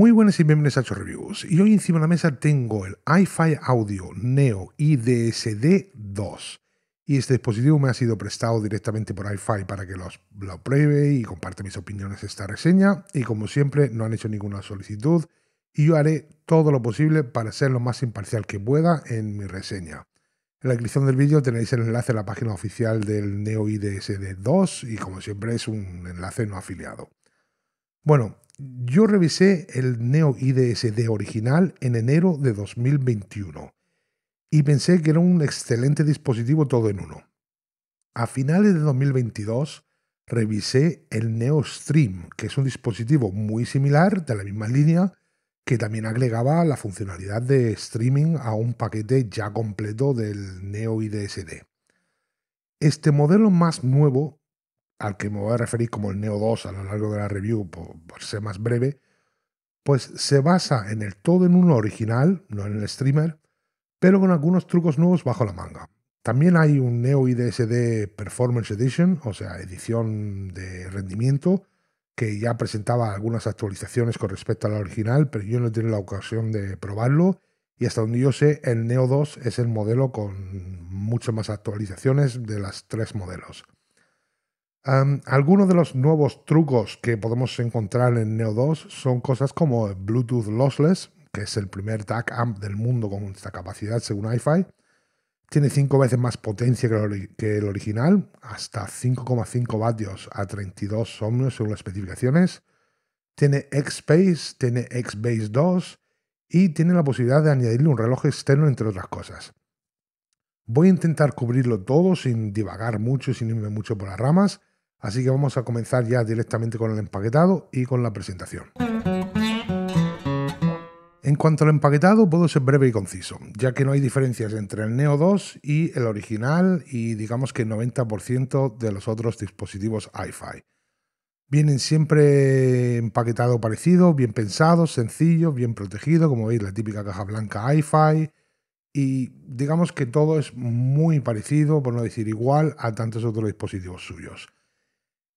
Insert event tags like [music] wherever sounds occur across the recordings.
Muy buenas y bienvenidos a Cho Reviews. Y hoy encima de la mesa tengo el iFi Audio Neo IDSD 2. Y este dispositivo me ha sido prestado directamente por iFi para que lo pruebe y comparte mis opiniones esta reseña. Y como siempre, no han hecho ninguna solicitud. Y yo haré todo lo posible para ser lo más imparcial que pueda en mi reseña. En la descripción del vídeo tenéis el enlace a la página oficial del Neo IDSD 2 y como siempre es un enlace no afiliado. Bueno, yo revisé el Neo IDSD original en enero de 2021 y pensé que era un excelente dispositivo todo en uno. A finales de 2022 revisé el Neo Stream, que es un dispositivo muy similar, de la misma línea, que también agregaba la funcionalidad de streaming a un paquete ya completo del Neo IDSD. Este modelo más nuevo al que me voy a referir como el Neo 2 a lo largo de la review, por, ser más breve, pues se basa en el todo en uno original, no en el streamer, pero con algunos trucos nuevos bajo la manga. También hay un Neo IDSD Performance Edition, o sea, edición de rendimiento, que ya presentaba algunas actualizaciones con respecto a la original, pero yo no he tenido la ocasión de probarlo. Y hasta donde yo sé, el Neo 2 es el modelo con muchas más actualizaciones de las tres modelos algunos de los nuevos trucos que podemos encontrar en Neo 2 son cosas como Bluetooth Lossless, que es el primer DAC amp del mundo con esta capacidad según iFi. Tiene 5 veces más potencia que el, original, hasta 5,5 vatios a 32 ohmios según las especificaciones. Tiene X-Space, tiene X-Base 2 y tiene la posibilidad de añadirle un reloj externo, entre otras cosas. Voy a intentar cubrirlo todo sin divagar mucho sin irme mucho por las ramas Así que vamos a comenzar ya directamente con el empaquetado y con la presentación. En cuanto al empaquetado, puedo ser breve y conciso, ya que no hay diferencias entre el Neo 2 y el original y digamos que el 90% de los otros dispositivos iFi. Vienen siempre empaquetado parecido, bien pensado, sencillo, bien protegido, como veis la típica caja blanca iFi. Y digamos que todo es muy parecido, por no decir igual, a tantos otros dispositivos suyos.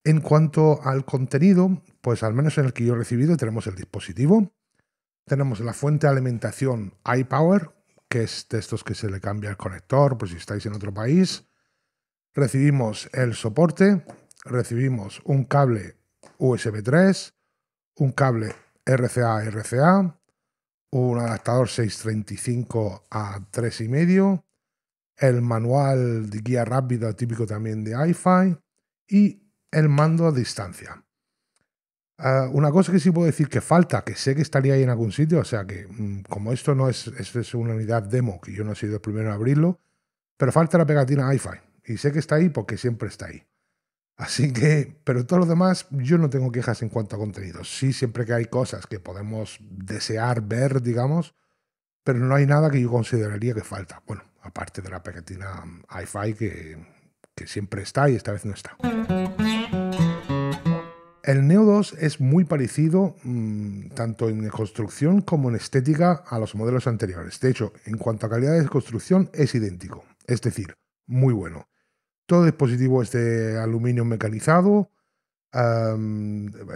En cuanto al contenido, pues al menos en el que yo he recibido tenemos el dispositivo, tenemos la fuente de alimentación iPower, que es de estos que se le cambia el conector, pues si estáis en otro país. Recibimos el soporte, recibimos un cable USB 3, un cable RCA-RCA, un adaptador 635 a 3,5, el manual de guía rápida típico también de iFi y el mando a distancia. Ah, una cosa que sí puedo decir que falta, que sé que estaría ahí en algún sitio, o sea que mm, como esto no es, es una unidad demo, que yo no he sido el primero en abrirlo, pero falta la pegatina iFi. Y sé que está ahí porque siempre está ahí. Así que, pero todo lo demás, yo no tengo quejas en cuanto a contenido. Sí, siempre que hay cosas que podemos desear ver, digamos, pero no hay nada que yo consideraría que falta. Bueno, aparte de la pegatina mm, iFi que, que siempre está y esta vez no está. El Neo 2 es muy parecido mm, tanto en construcción como en estética a los modelos anteriores. De hecho, en cuanto a calidad de construcción es idéntico, es decir, muy bueno. Todo dispositivo es de aluminio mecanizado,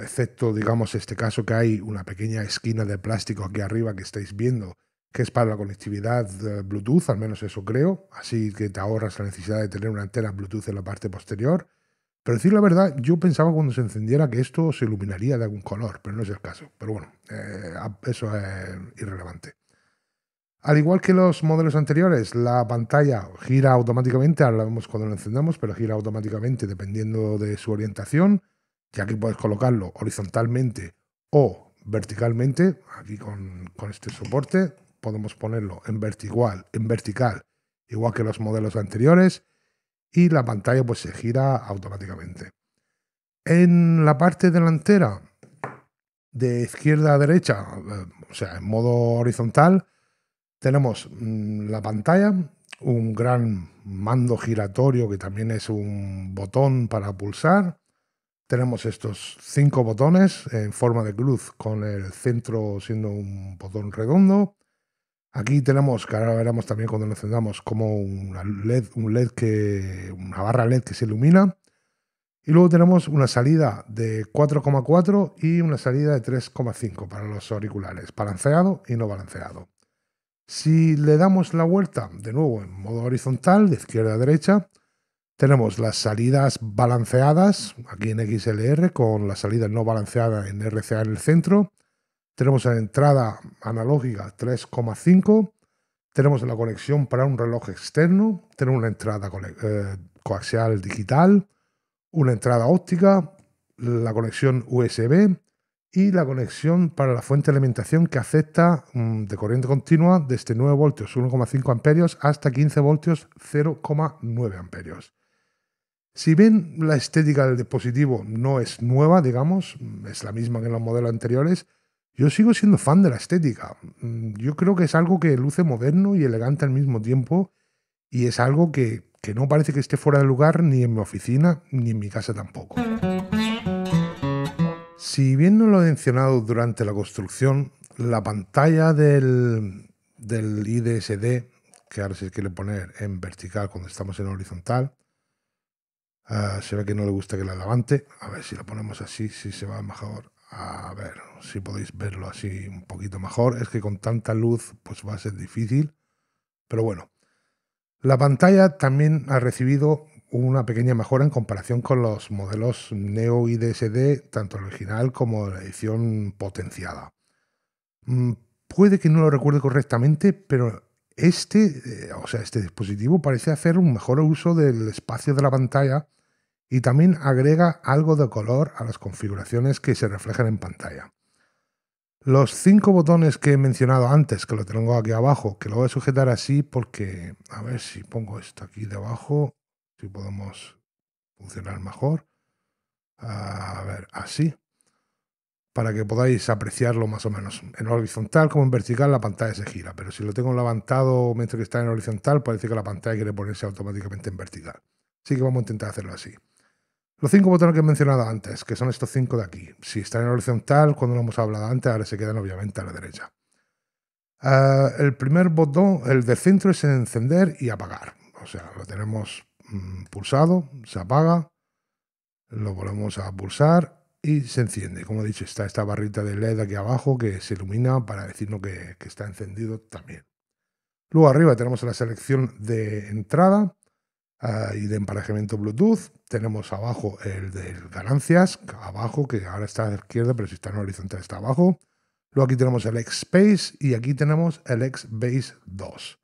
excepto, digamos, este caso que hay una pequeña esquina de plástico aquí arriba que estáis viendo, que es para la conectividad eh, Bluetooth, al menos eso creo, así que te ahorras la necesidad de tener una antena Bluetooth en la parte posterior. Pero decir la verdad, yo pensaba cuando se encendiera que esto se iluminaría de algún color, pero no es el caso. Pero bueno, eh, eso es irrelevante. Al igual que los modelos anteriores, la pantalla gira automáticamente, ahora la vemos cuando lo encendamos, pero gira automáticamente dependiendo de su orientación, ya que puedes colocarlo horizontalmente o verticalmente. Aquí con, este soporte podemos ponerlo en en vertical, igual que los modelos anteriores y la pantalla pues se gira automáticamente. En la parte delantera, de izquierda a derecha, eh, o sea, en modo horizontal, tenemos mm, la pantalla, un gran mando giratorio que también es un botón para pulsar. Tenemos estos cinco botones en forma de cruz con el centro siendo un botón redondo. Aquí tenemos, que ahora veremos también cuando lo encendamos, como una LED, LED que, una barra LED que se ilumina. Y luego tenemos una salida de 4,4 y una salida de 3,5 para los auriculares, balanceado y no balanceado. Si le damos la vuelta de nuevo en modo horizontal, de izquierda a derecha, tenemos las salidas balanceadas aquí en XLR con la salida no balanceada en RCA en el centro tenemos la entrada analógica 3,5. Tenemos la conexión para un reloj externo. Tenemos una entrada eh, coaxial digital. Una entrada óptica. La conexión USB. Y la conexión para la fuente de alimentación que acepta mm, de corriente continua desde 9 voltios 1,5 amperios hasta 15 voltios 0,9 amperios. Si bien la estética del dispositivo no es nueva, digamos, es la misma que en los modelos anteriores, yo sigo siendo fan de la estética. Mm, yo creo que es algo que luce moderno y elegante al mismo tiempo y es algo que, no parece que esté fuera de lugar ni en mi oficina ni en mi casa tampoco. Si bien no lo he mencionado durante la construcción, la pantalla del, IDSD, que ahora se quiere poner en vertical cuando estamos en horizontal, ah, se ve que no le gusta que la levante. A ver si la ponemos así, si se va mejor a ver si podéis verlo así un poquito mejor. Es que con tanta luz pues va a ser difícil. Pero bueno, la pantalla también ha recibido una pequeña mejora en comparación con los modelos Neo y DSD, tanto el original como la edición potenciada. Mm, puede que no lo recuerde correctamente, pero este, eh, o sea, este dispositivo parece hacer un mejor uso del espacio de la pantalla y también agrega algo de color a las configuraciones que se reflejan en pantalla. Los cinco botones que he mencionado antes, que lo tengo aquí abajo, que lo voy a sujetar así porque, a ver si pongo esto aquí debajo, si podemos funcionar mejor. A ver, así, para que podáis apreciarlo más o menos. En horizontal como en vertical la pantalla se gira, pero si lo tengo levantado mientras que está en horizontal, parece que la pantalla quiere ponerse automáticamente en vertical. Así que vamos a intentar hacerlo así. Los cinco botones que he mencionado antes, que son estos cinco de aquí. Si están en horizontal, cuando lo hemos hablado antes, ahora se quedan obviamente a la derecha. Eh, el primer botón, el de centro, es encender y apagar. O sea, lo tenemos mm, pulsado, se apaga, lo volvemos a pulsar y se enciende. Como he dicho, está esta barrita de LED aquí abajo que se ilumina para decirnos que está encendido también. Luego arriba tenemos la selección de entrada Ah, y de emparejamiento Bluetooth. Tenemos abajo el de ganancias, abajo, que ahora está a la izquierda, pero si está en horizontal está abajo. Luego aquí tenemos el X-Space y aquí tenemos el X-Base 2.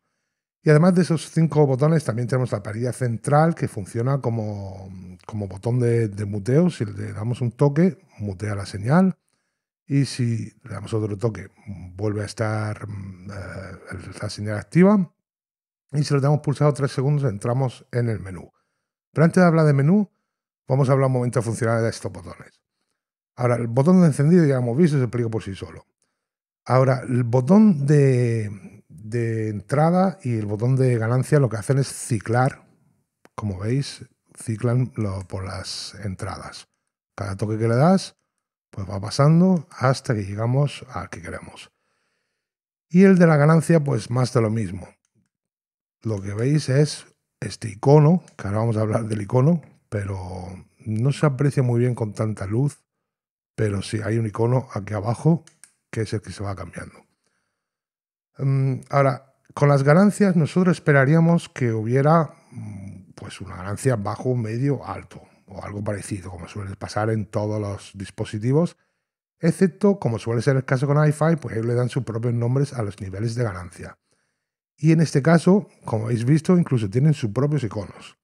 Y además de esos cinco botones, también tenemos la parilla central que funciona como, como botón de, muteo. Si le damos un toque, mutea la señal. Y si le damos otro toque, vuelve a estar mm, eh, la señal activa. Y si lo tenemos pulsado tres segundos, entramos en el menú. Pero antes de hablar de menú, vamos a hablar un momento de de estos botones. Ahora, el botón de encendido ya lo hemos visto, se explica por sí solo. Ahora, el botón de, entrada y el botón de ganancia lo que hacen es ciclar, como veis, ciclan por las entradas. Cada toque que le das, pues va pasando hasta que llegamos al que queremos. Y el de la ganancia, pues más de lo mismo lo que veis es este icono, que ahora vamos a hablar del icono, pero no se aprecia muy bien con tanta luz, pero sí hay un icono aquí abajo que es el que se va cambiando. Mm, ahora, con las ganancias nosotros esperaríamos que hubiera mm, pues una ganancia bajo, medio, alto o algo parecido, como suele pasar en todos los dispositivos, excepto como suele ser el caso con iFi, pues ellos le dan sus propios nombres a los niveles de ganancia. Y en este caso, como habéis visto, incluso tienen sus propios iconos.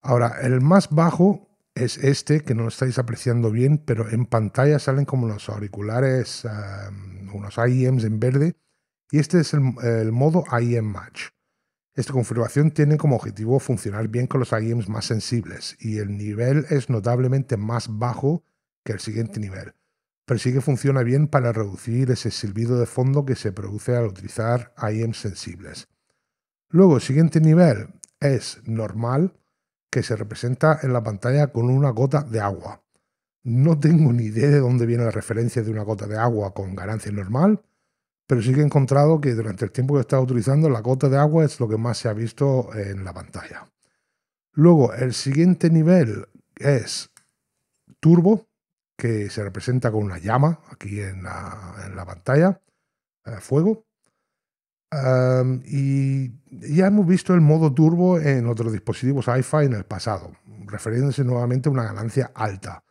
Ahora, el más bajo es este, que no lo estáis apreciando bien, pero en pantalla salen como los auriculares, em, unos IEMs en verde, y este es el, el, modo IEM Match. Esta configuración tiene como objetivo funcionar bien con los IEMs más sensibles, y el nivel es notablemente más bajo que el siguiente nivel pero sí que funciona bien para reducir ese silbido de fondo que se produce al utilizar IEM sensibles. Luego, el siguiente nivel es normal, que se representa en la pantalla con una gota de agua. No tengo ni idea de dónde viene la referencia de una gota de agua con ganancia normal, pero sí que he encontrado que durante el tiempo que he estado utilizando la gota de agua es lo que más se ha visto en la pantalla. Luego, el siguiente nivel es turbo, que se representa con una llama aquí en la, pantalla, eh, fuego. y ya hemos visto el modo turbo en otros dispositivos iFi en el pasado, refiriéndose nuevamente a una ganancia alta.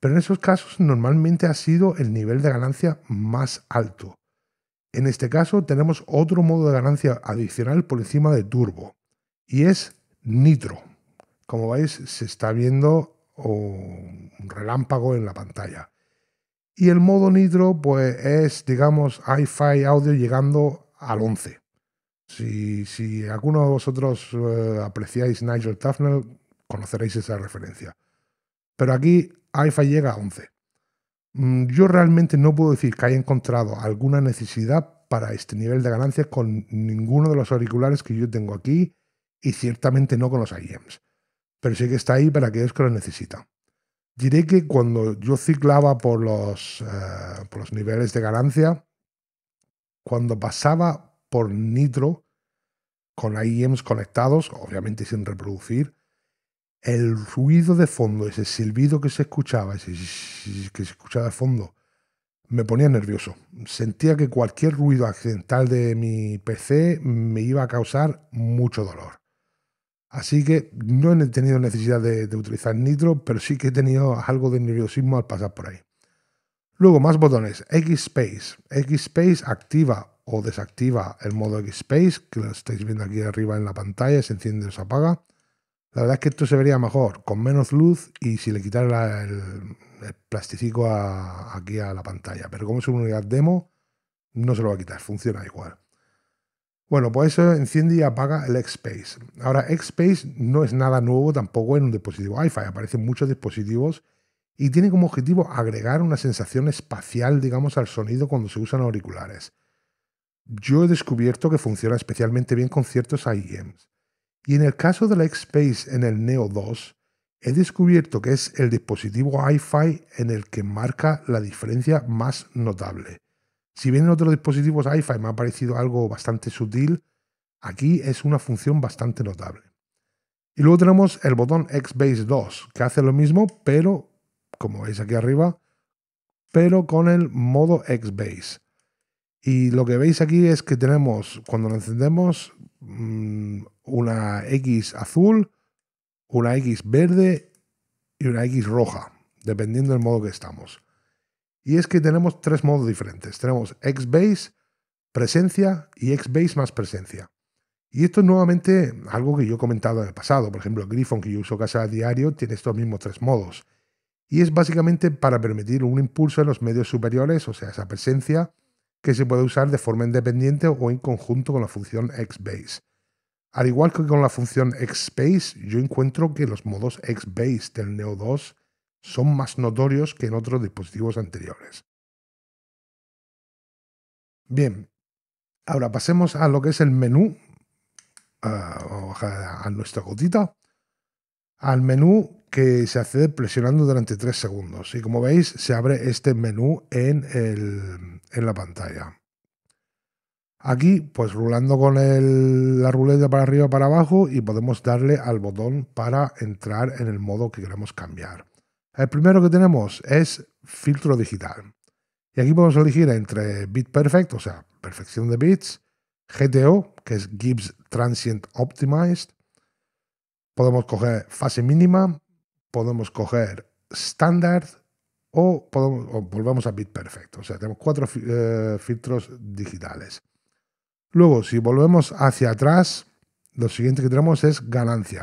Pero en esos casos normalmente ha sido el nivel de ganancia más alto. En este caso tenemos otro modo de ganancia adicional por encima de turbo, y es nitro. Como veis, se está viendo o un relámpago en la pantalla. Y el modo nitro, pues es, digamos, hi-fi audio llegando al 11. Si, si alguno de vosotros eh, apreciáis Nigel Tufnell, conoceréis esa referencia. Pero aquí hi-fi llega a 11. Mm, yo realmente no puedo decir que haya encontrado alguna necesidad para este nivel de ganancias con ninguno de los auriculares que yo tengo aquí y ciertamente no con los IEMs pero sí que está ahí para aquellos que lo necesitan. Diré que cuando yo ciclaba por los, eh, por los niveles de ganancia, cuando pasaba por Nitro, con IEMs conectados, obviamente sin reproducir, el ruido de fondo, ese silbido que se escuchaba, ese que se escuchaba de fondo, me ponía nervioso. Sentía que cualquier ruido accidental de mi PC me iba a causar mucho dolor. Así que no he tenido necesidad de, utilizar nitro, pero sí que he tenido algo de nerviosismo al pasar por ahí. Luego, más botones. X-Space. X-Space activa o desactiva el modo X-Space, que lo estáis viendo aquí arriba en la pantalla, se enciende o se apaga. La verdad es que esto se vería mejor, con menos luz y si le quitara el, el plasticico aquí a la pantalla. Pero como es una unidad demo, no se lo va a quitar, funciona igual. Bueno, pues eso enciende y apaga el X-Space. Ahora, X-Space no es nada nuevo tampoco en un dispositivo Wi-Fi, aparecen muchos dispositivos y tiene como objetivo agregar una sensación espacial, digamos, al sonido cuando se usan auriculares. Yo he descubierto que funciona especialmente bien con ciertos IEMs. Y en el caso del x space en el Neo 2, he descubierto que es el dispositivo Wi-Fi en el que marca la diferencia más notable. Si bien en otros dispositivos iFi me ha parecido algo bastante sutil, aquí es una función bastante notable. Y luego tenemos el botón XBase 2, que hace lo mismo, pero, como veis aquí arriba, pero con el modo XBase. Y lo que veis aquí es que tenemos, cuando lo encendemos, mm, una X azul, una X verde y una X roja, dependiendo del modo que estamos. Y es que tenemos tres modos diferentes. Tenemos XBase, presencia y XBase más presencia. Y esto es nuevamente algo que yo he comentado en el pasado. Por ejemplo, el Griffon que yo uso casi a diario tiene estos mismos tres modos. Y es básicamente para permitir un impulso en los medios superiores, o sea, esa presencia, que se puede usar de forma independiente o en conjunto con la función XBase. Al igual que con la función space yo encuentro que los modos XBase del Neo 2 son más notorios que en otros dispositivos anteriores. Bien, ahora pasemos a lo que es el menú, a, a nuestra gotita, al menú que se accede presionando durante 3 segundos. Y como veis, se abre este menú en, el, en la pantalla. Aquí, pues rulando con el, la ruleta para arriba para abajo y podemos darle al botón para entrar en el modo que queremos cambiar. El primero que tenemos es filtro digital. Y aquí podemos elegir entre Bit Perfect, o sea, perfección de bits, GTO, que es Gibbs Transient Optimized. Podemos coger fase mínima, podemos coger Standard o, volvemos a Bit Perfect. O sea, tenemos cuatro eh, filtros digitales. Luego, si volvemos hacia atrás, lo siguiente que tenemos es ganancia.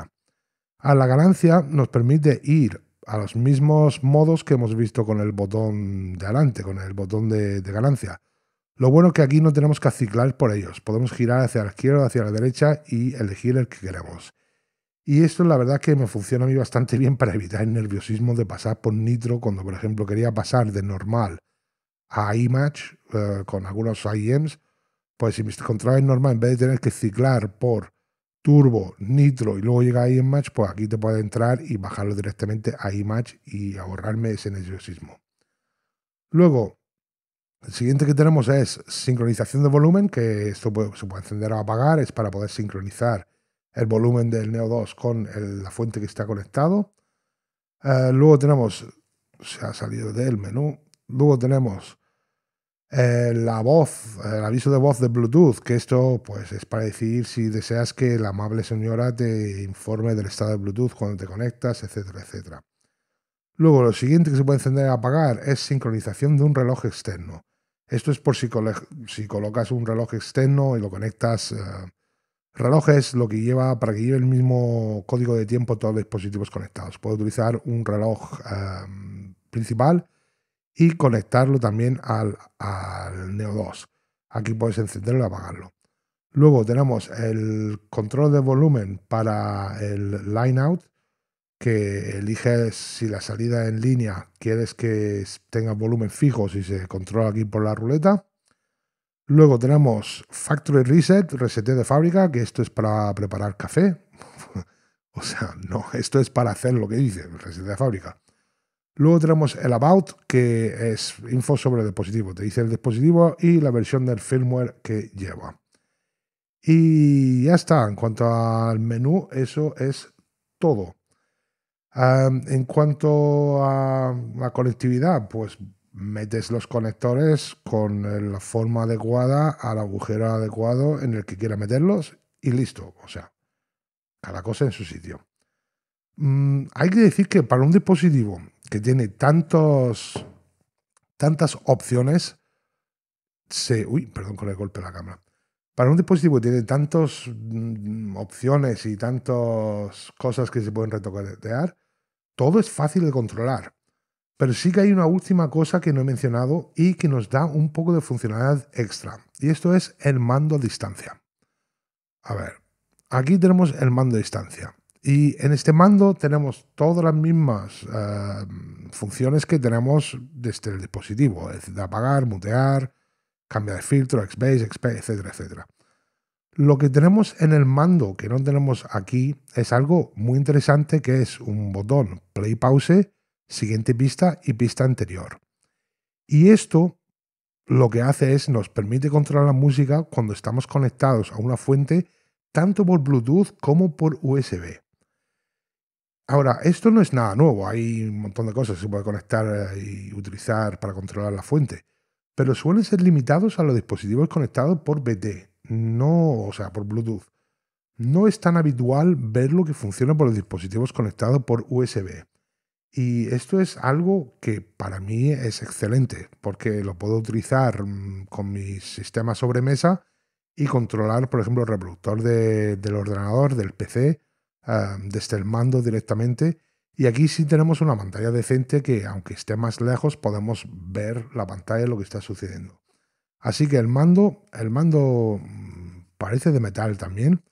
A ah, la ganancia nos permite ir a los mismos modos que hemos visto con el botón de adelante, con el botón de, ganancia. Lo bueno es que aquí no tenemos que ciclar por ellos, podemos girar hacia la izquierda, hacia la derecha y elegir el que queremos. Y esto la verdad que me funciona a mí bastante [laughs] bien para evitar el nerviosismo de pasar por Nitro cuando por ejemplo quería pasar de normal a Image eh, con algunos IEMs, pues si me encontraba en normal en vez de tener que ciclar por turbo, nitro y luego llega a Match, pues aquí te puede entrar y bajarlo directamente a iMatch y ahorrarme ese nerviosismo. Luego, el siguiente que tenemos es sincronización de volumen, que esto se puede encender o apagar, es para poder sincronizar el volumen del Neo 2 con la fuente que está conectado. Eh, luego tenemos, se ha salido del menú, luego tenemos eh, la voz, el aviso de voz de Bluetooth, que esto pues, es para decidir si deseas que la amable señora te informe del estado de Bluetooth cuando te conectas, etcétera, etcétera. Luego, lo siguiente que se puede encender y apagar es sincronización de un reloj externo. Esto es por si, colocas un reloj externo y lo conectas. Eh, reloj es lo que lleva para que lleve el mismo código de tiempo todos los dispositivos conectados. Puedo utilizar un reloj eh, principal y conectarlo también al, Neo 2. Aquí puedes encenderlo y apagarlo. Luego tenemos el control de volumen para el line out, que eliges si la salida en línea quieres que tenga volumen fijo, si se controla aquí por la ruleta. Luego tenemos Factory Reset, reset de fábrica, que esto es para preparar café. [laughs] o sea, no, esto es para hacer lo que dice, reset de fábrica. Luego tenemos el About, que es info sobre el dispositivo. Te dice el dispositivo y la versión del firmware que lleva. Y ya está. En cuanto al menú, eso es todo. en cuanto a la conectividad, pues metes los conectores con la forma adecuada al agujero adecuado en el que quieras meterlos y listo. O sea, cada cosa en su sitio. Mm, hay que decir que para un dispositivo que tiene tantos, tantas opciones, se... Uy, perdón con el golpe de la cámara. Para un dispositivo que tiene tantas mm, opciones y tantas cosas que se pueden retocar, todo es fácil de controlar. Pero sí que hay una última cosa que no he mencionado y que nos da un poco de funcionalidad extra. Y esto es el mando a distancia. A ver, aquí tenemos el mando a distancia. Y en este mando tenemos todas las mismas eh, funciones que tenemos desde el dispositivo, es decir, apagar, mutear, cambiar de filtro, x XP, etcétera, etcétera. Lo que tenemos en el mando que no tenemos aquí es algo muy interesante que es un botón play pause, siguiente pista y pista anterior. Y esto lo que hace es nos permite controlar la música cuando estamos conectados a una fuente tanto por Bluetooth como por USB. Ahora, esto no es nada nuevo, hay un montón de cosas que se puede conectar eh, y utilizar para controlar la fuente, pero suelen ser limitados a los dispositivos conectados por BT, no, o sea, por Bluetooth. No es tan habitual ver lo que funciona por los dispositivos conectados por USB. Y esto es algo que para mí es excelente, porque lo puedo utilizar mm, con mi sistema sobremesa y controlar, por ejemplo, el reproductor del ordenador, del PC, Ah, desde el mando directamente. Y aquí sí tenemos una pantalla decente que, aunque esté más lejos, podemos ver la pantalla de lo que está sucediendo. Así que el mando, el mando mm, parece de metal también,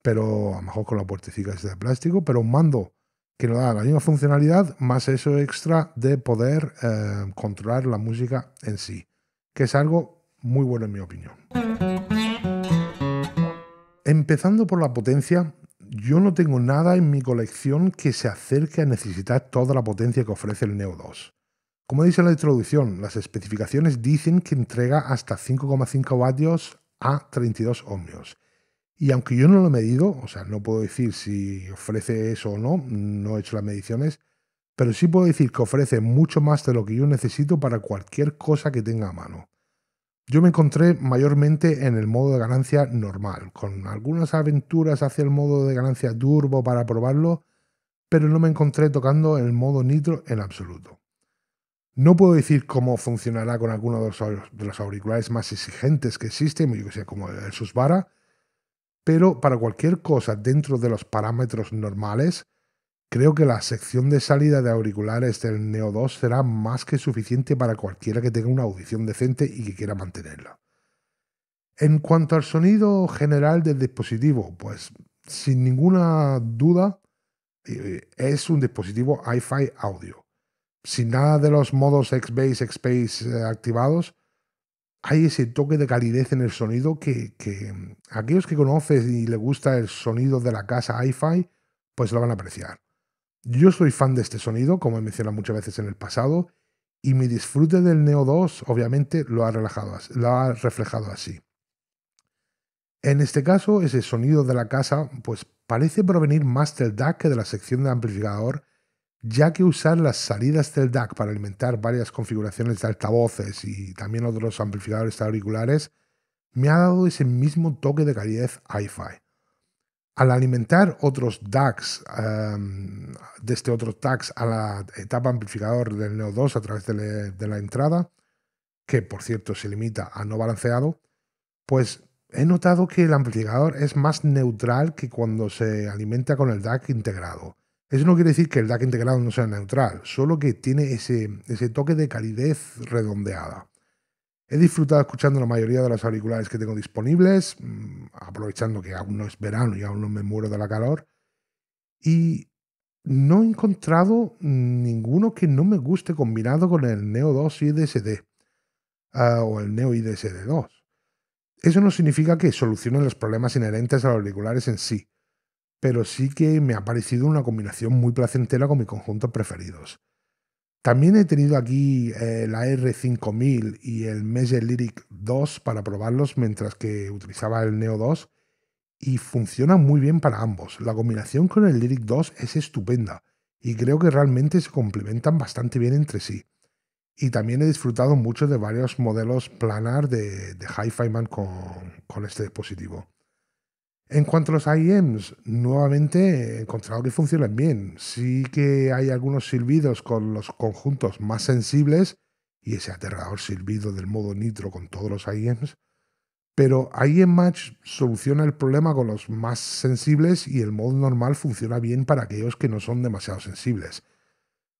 pero a lo mejor con la puertecita es este de plástico, pero un mando que nos da la misma funcionalidad, más eso extra de poder eh, controlar la música en sí, que es algo muy bueno en mi opinión. Empezando por la potencia, yo no tengo nada en mi colección que se acerque a necesitar toda la potencia que ofrece el Neo 2. Como dice la introducción, las especificaciones dicen que entrega hasta 5,5 vatios a 32 ohmios. Y aunque yo no lo he medido, o sea, no puedo decir si ofrece eso o no, no he hecho las mediciones, pero sí puedo decir que ofrece mucho más de lo que yo necesito para cualquier cosa que tenga a mano. Yo me encontré mayormente en el modo de ganancia normal, con algunas aventuras hacia el modo de ganancia turbo para probarlo, pero no me encontré tocando el modo nitro en absoluto. No puedo decir cómo funcionará con alguno de los, auriculares más exigentes que existen, yo como el Susvara, pero para cualquier cosa dentro de los parámetros normales, Creo que la sección de salida de auriculares del Neo 2 será más que suficiente para cualquiera que tenga una audición decente y que quiera mantenerla. En cuanto al sonido general del dispositivo, pues sin ninguna duda eh, es un dispositivo hi-fi audio. Sin nada de los modos X-Base, X-Space eh, activados, hay ese toque de calidez en el sonido que, aquellos que conocen y le gusta el sonido de la casa hi-fi, pues lo van a apreciar. Yo soy fan de este sonido, como he mencionado muchas veces en el pasado, y mi disfrute del Neo 2 obviamente lo ha, lo ha reflejado así. En este caso, ese sonido de la casa pues parece provenir más del DAC que de la sección de amplificador, ya que usar las salidas del DAC para alimentar varias configuraciones de altavoces y también otros amplificadores auriculares me ha dado ese mismo toque de calidez hi-fi al alimentar otros DACs desde em, de este otro a la etapa amplificador del Neo 2 a través de, la entrada, que por cierto se limita a no balanceado, pues he notado que el amplificador es más neutral que cuando se alimenta con el DAC integrado. Eso no quiere decir que el DAC integrado no sea neutral, solo que tiene ese toque de calidez redondeada. He disfrutado escuchando la mayoría de los auriculares que tengo disponibles, mm, aprovechando que aún no es verano y aún no me muero de la calor. Y no he encontrado ninguno que no me guste combinado con el Neo 2 IDSD DSD, o el Neo IDSD 2. Eso no significa que solucionen los problemas inherentes a los auriculares en sí, pero sí que me ha parecido una combinación muy placentera con mis conjuntos preferidos. También he tenido aquí el eh, la R5000 y el Mese Lyric 2 para probarlos mientras que utilizaba el Neo 2 y funciona muy bien para ambos. La combinación con el Lyric 2 es estupenda y creo que realmente se complementan bastante bien entre sí. Y también he disfrutado mucho de varios modelos planar de, Hi-Fi Man con, con este dispositivo. En cuanto a los IEMs, nuevamente he encontrado que funcionan bien. Sí que hay algunos silbidos con los conjuntos más sensibles y ese aterrador silbido del modo nitro con todos los IEMs, pero IEM Match soluciona el problema con los más sensibles y el modo normal funciona bien para aquellos que no son demasiado sensibles.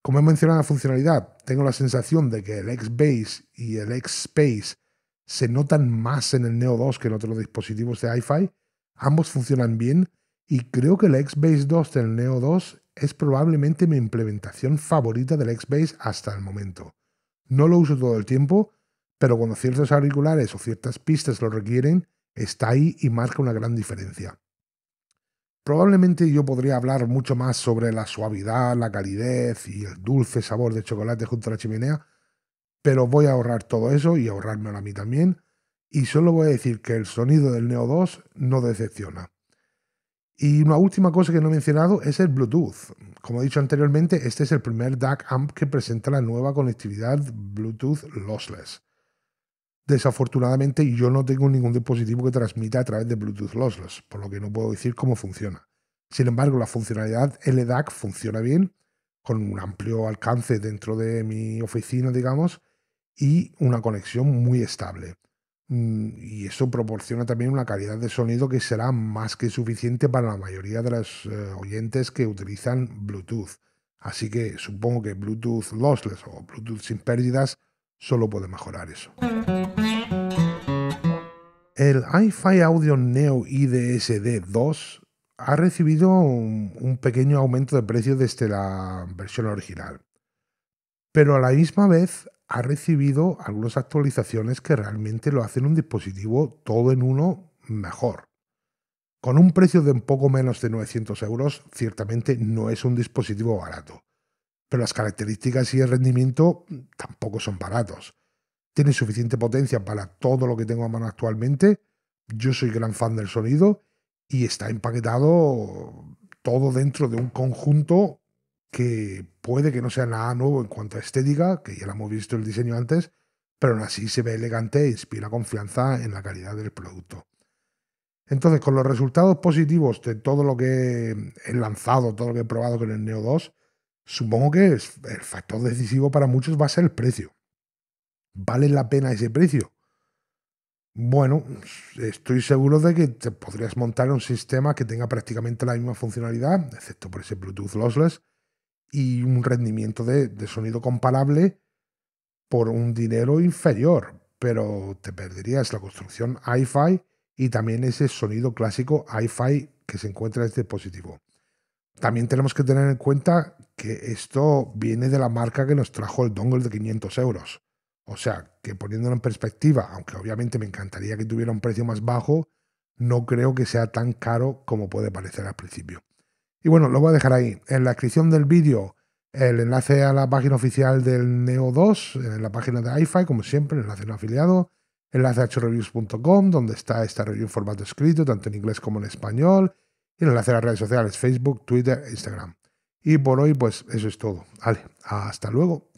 Como he mencionado la funcionalidad, tengo la sensación de que el X-Base y el X-Space se notan más en el Neo 2 que en otros dispositivos de iFi Ambos funcionan bien y creo que el XBASE 2 del Neo 2 es probablemente mi implementación favorita del XBASE hasta el momento. No lo uso todo el tiempo, pero cuando ciertos auriculares o ciertas pistas lo requieren, está ahí y marca una gran diferencia. Probablemente yo podría hablar mucho más sobre la suavidad, la calidez y el dulce sabor de chocolate junto a la chimenea, pero voy a ahorrar todo eso y ahorrármelo a mí también y solo voy a decir que el sonido del Neo 2 no decepciona. Y una última cosa que no he mencionado es el Bluetooth. Como he dicho anteriormente, este es el primer DAC amp que presenta la nueva conectividad Bluetooth lossless. Desafortunadamente yo no tengo ningún dispositivo que transmita a través de Bluetooth lossless, por lo que no puedo decir cómo funciona. Sin embargo, la funcionalidad LDAC funciona bien, con un amplio alcance dentro de mi oficina, digamos, y una conexión muy estable. Mm, y eso proporciona también una calidad de sonido que será más que suficiente para la mayoría de los eh, oyentes que utilizan Bluetooth. Así que supongo que Bluetooth lossless o Bluetooth sin pérdidas solo puede mejorar eso. El iFi Audio Neo IDSD 2 ha recibido un pequeño aumento de precio desde la versión original pero a la misma vez ha recibido algunas actualizaciones que realmente lo hacen un dispositivo todo en uno mejor. Con un precio de un poco menos de 900 euros, ciertamente no es un dispositivo barato, pero las características y el rendimiento tampoco son baratos. Tiene suficiente potencia para todo lo que tengo a mano actualmente, yo soy gran fan del sonido y está empaquetado todo dentro de un conjunto que puede que no sea nada nuevo en cuanto a estética, que ya lo hemos visto el diseño antes, pero aún así se ve elegante e inspira confianza en la calidad del producto. Entonces, con los resultados positivos de todo lo que he lanzado, todo lo que he probado con el Neo 2, supongo que el factor decisivo para muchos va a ser el precio. ¿Vale la pena ese precio? Bueno, estoy seguro de que te podrías montar un sistema que tenga prácticamente la misma funcionalidad, excepto por ese Bluetooth lossless, y un rendimiento de, sonido comparable por un dinero inferior, pero te perderías la construcción hi-fi y también ese sonido clásico hi-fi que se encuentra en este dispositivo. También tenemos que tener en cuenta que esto viene de la marca que nos trajo el dongle de 500 euros. O sea, que poniéndolo en perspectiva, aunque obviamente me encantaría que tuviera un precio más bajo, no creo que sea tan caro como puede parecer al principio. Y bueno, lo voy a dejar ahí. En la descripción del vídeo, el enlace a la página oficial del Neo 2, en la página de iFi, como siempre, el enlace no afiliado, enlace a hreviews.com, donde está esta review en formato escrito, tanto en inglés como en español, y el enlace a las redes sociales, Facebook, Twitter, e Instagram. Y por hoy, pues eso es todo. Vale, hasta luego.